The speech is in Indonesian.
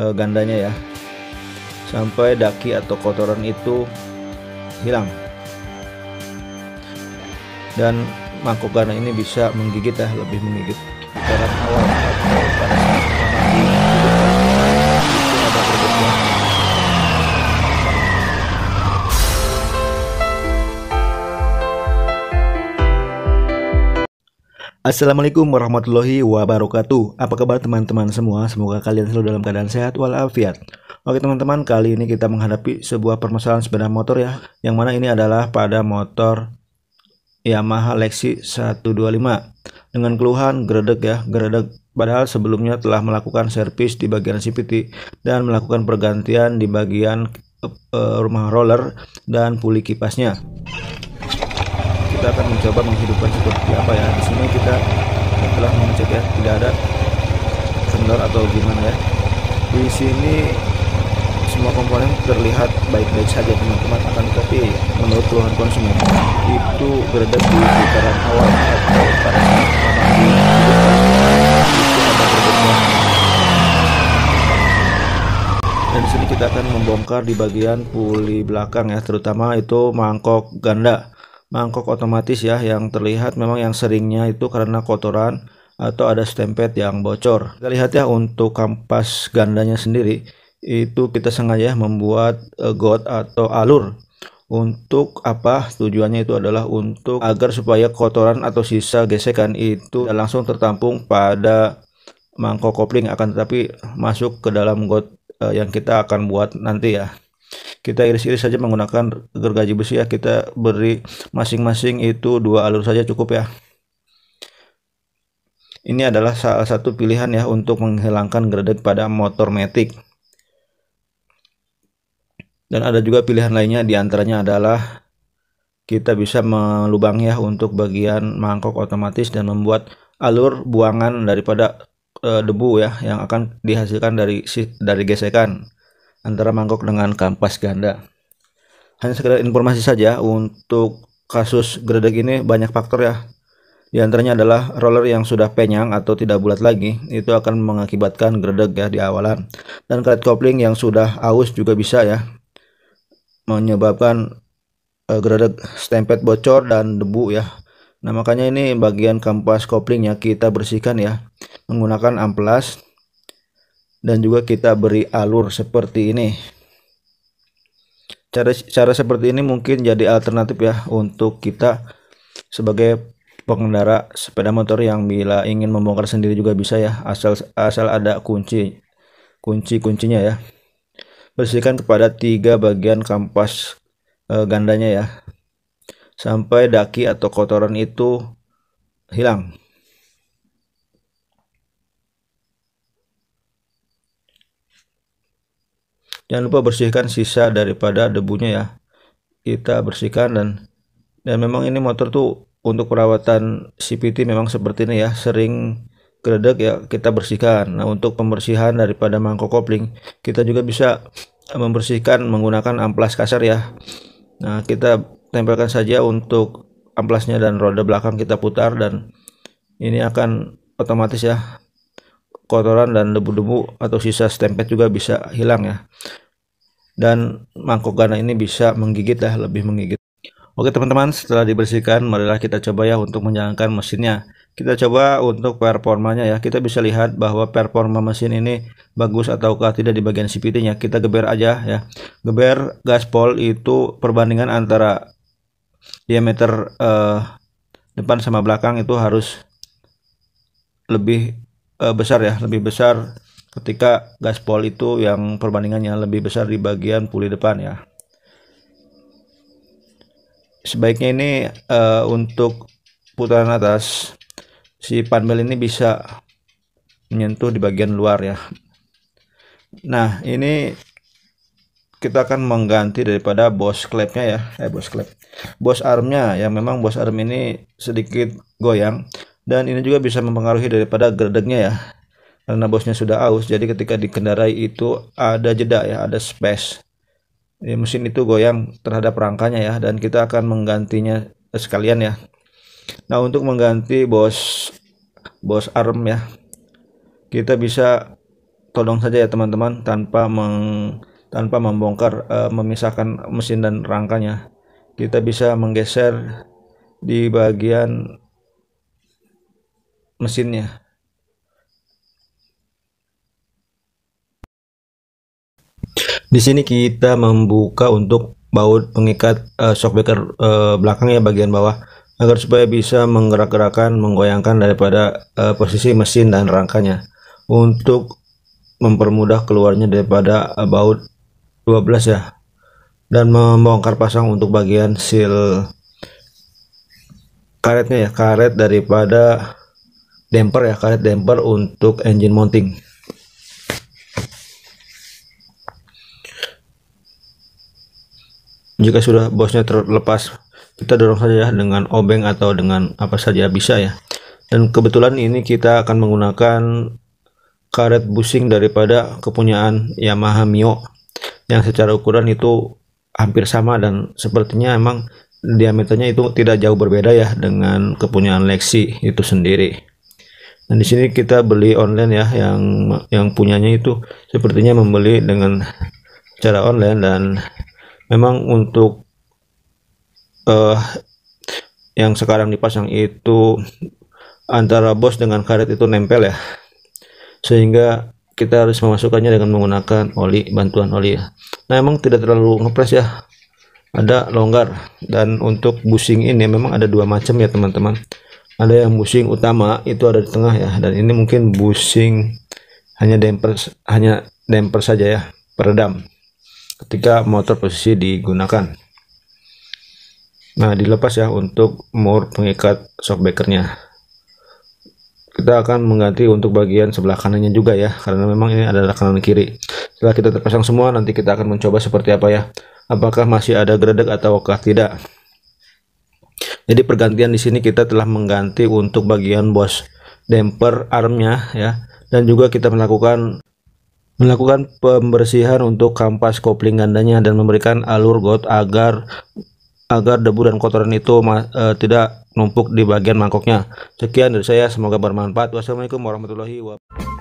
uh, gandanya ya sampai daki atau kotoran itu hilang dan mangkuk ganda ini bisa menggigit ya lebih menggigit kotoran awal Assalamualaikum warahmatullahi wabarakatuh Apa kabar teman-teman semua? Semoga kalian selalu dalam keadaan sehat walafiat Oke teman-teman, kali ini kita menghadapi sebuah permasalahan sepeda motor ya Yang mana ini adalah pada motor Yamaha Lexi 125 Dengan keluhan geredek ya, geredek Padahal sebelumnya telah melakukan servis di bagian CPT Dan melakukan pergantian di bagian uh, rumah roller dan puli kipasnya kita akan mencoba menghidupkan seperti apa ya di sini kita telah mengecek ya tidak ada kendor atau gimana ya di sini semua komponen terlihat baik-baik saja teman-teman akan tetapi menurut keluhan konsumen itu berada di putaran awal atau putaran pertama di dan di sini kita akan membongkar di bagian puli belakang ya terutama itu mangkok ganda mangkok otomatis ya yang terlihat memang yang seringnya itu karena kotoran atau ada stempet yang bocor. Kita lihat ya untuk kampas gandanya sendiri itu kita sengaja membuat eh, got atau alur untuk apa tujuannya itu adalah untuk agar supaya kotoran atau sisa gesekan itu langsung tertampung pada mangkok kopling akan tetapi masuk ke dalam got eh, yang kita akan buat nanti ya kita iris-iris saja menggunakan gergaji besi ya kita beri masing-masing itu dua alur saja cukup ya ini adalah salah satu pilihan ya untuk menghilangkan gredek pada motor metik. dan ada juga pilihan lainnya diantaranya adalah kita bisa melubang ya untuk bagian mangkok otomatis dan membuat alur buangan daripada eh, debu ya yang akan dihasilkan dari dari gesekan antara mangkok dengan kampas ganda. Hanya sekedar informasi saja untuk kasus geredek ini banyak faktor ya. Di antaranya adalah roller yang sudah penyang atau tidak bulat lagi itu akan mengakibatkan geredek ya di awalan. Dan karet kopling yang sudah aus juga bisa ya menyebabkan uh, eh, geredek stempet bocor dan debu ya. Nah makanya ini bagian kampas koplingnya kita bersihkan ya menggunakan amplas dan juga kita beri alur seperti ini cara cara seperti ini mungkin jadi alternatif ya untuk kita sebagai pengendara sepeda motor yang bila ingin membongkar sendiri juga bisa ya asal asal ada kunci kunci kuncinya ya bersihkan kepada tiga bagian kampas e, gandanya ya sampai daki atau kotoran itu hilang Jangan lupa bersihkan sisa daripada debunya ya. Kita bersihkan dan dan memang ini motor tuh untuk perawatan CPT memang seperti ini ya, sering geledek ya kita bersihkan. Nah, untuk pembersihan daripada mangkok kopling, kita juga bisa membersihkan menggunakan amplas kasar ya. Nah, kita tempelkan saja untuk amplasnya dan roda belakang kita putar dan ini akan otomatis ya kotoran dan debu-debu atau sisa stempet juga bisa hilang ya dan mangkok gana ini bisa menggigit ya lebih menggigit Oke teman-teman setelah dibersihkan marilah kita coba ya untuk menjalankan mesinnya kita coba untuk performanya ya kita bisa lihat bahwa performa mesin ini bagus ataukah tidak di bagian CVT nya kita geber aja ya geber gaspol itu perbandingan antara diameter eh, depan sama belakang itu harus lebih uh, besar ya, lebih besar ketika gaspol itu yang perbandingannya lebih besar di bagian puli depan ya. Sebaiknya ini uh, untuk putaran atas si panbel ini bisa menyentuh di bagian luar ya. Nah, ini kita akan mengganti daripada bos klepnya ya eh bos klep bos armnya yang memang bos arm ini sedikit goyang dan ini juga bisa mempengaruhi daripada gerdegnya ya karena bosnya sudah aus jadi ketika dikendarai itu ada jeda ya ada space ya, mesin itu goyang terhadap rangkanya ya dan kita akan menggantinya sekalian ya nah untuk mengganti bos bos arm ya kita bisa todong saja ya teman-teman tanpa meng tanpa membongkar uh, memisahkan mesin dan rangkanya kita bisa menggeser di bagian mesinnya di sini kita membuka untuk baut pengikat uh, eh, shockbreaker uh, eh, belakang ya, bagian bawah agar supaya bisa menggerak-gerakan menggoyangkan daripada uh, posisi mesin dan rangkanya untuk mempermudah keluarnya daripada uh, baut 12 ya dan membongkar pasang untuk bagian seal karetnya ya karet daripada damper ya karet damper untuk engine mounting jika sudah bosnya terlepas kita dorong saja ya dengan obeng atau dengan apa saja bisa ya dan kebetulan ini kita akan menggunakan karet bushing daripada kepunyaan Yamaha Mio yang secara ukuran itu hampir sama dan sepertinya emang diameternya itu tidak jauh berbeda ya dengan kepunyaan Lexi itu sendiri Nah di sini kita beli online ya yang yang punyanya itu sepertinya membeli dengan cara online dan memang untuk uh, yang sekarang dipasang itu antara bos dengan karet itu nempel ya sehingga kita harus memasukkannya dengan menggunakan oli bantuan oli ya. Nah emang tidak terlalu ngepres ya ada longgar dan untuk bushing ini memang ada dua macam ya teman-teman ada yang busing utama itu ada di tengah ya dan ini mungkin busing hanya damper hanya damper saja ya peredam ketika motor posisi digunakan nah dilepas ya untuk mur pengikat shockbackernya kita akan mengganti untuk bagian sebelah kanannya juga ya karena memang ini adalah kanan kiri setelah kita terpasang semua nanti kita akan mencoba seperti apa ya apakah masih ada gredek ataukah tidak jadi pergantian di sini kita telah mengganti untuk bagian bos damper armnya ya dan juga kita melakukan melakukan pembersihan untuk kampas kopling gandanya dan memberikan alur got agar agar debu dan kotoran itu uh, tidak numpuk di bagian mangkoknya. Sekian dari saya, semoga bermanfaat. Wassalamualaikum warahmatullahi wabarakatuh.